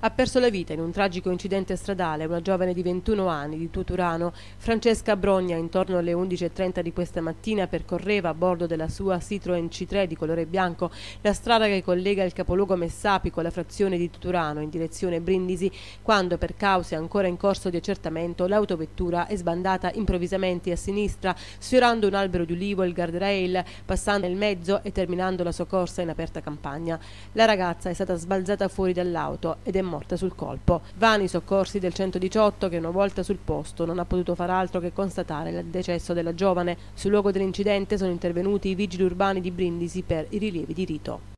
Ha perso la vita in un tragico incidente stradale una giovane di 21 anni di Tuturano. Francesca Brogna intorno alle 11.30 di questa mattina percorreva a bordo della sua Citroen C3 di colore bianco la strada che collega il capoluogo Messapi con la frazione di Tuturano in direzione Brindisi quando per cause ancora in corso di accertamento l'autovettura è sbandata improvvisamente a sinistra sfiorando un albero di ulivo e il guardrail passando nel mezzo e terminando la sua corsa in aperta campagna. La ragazza è stata sbalzata fuori dall'auto ed è morte sul colpo. Vani i soccorsi del 118 che una volta sul posto non ha potuto far altro che constatare il decesso della giovane. Sul luogo dell'incidente sono intervenuti i vigili urbani di Brindisi per i rilievi di rito.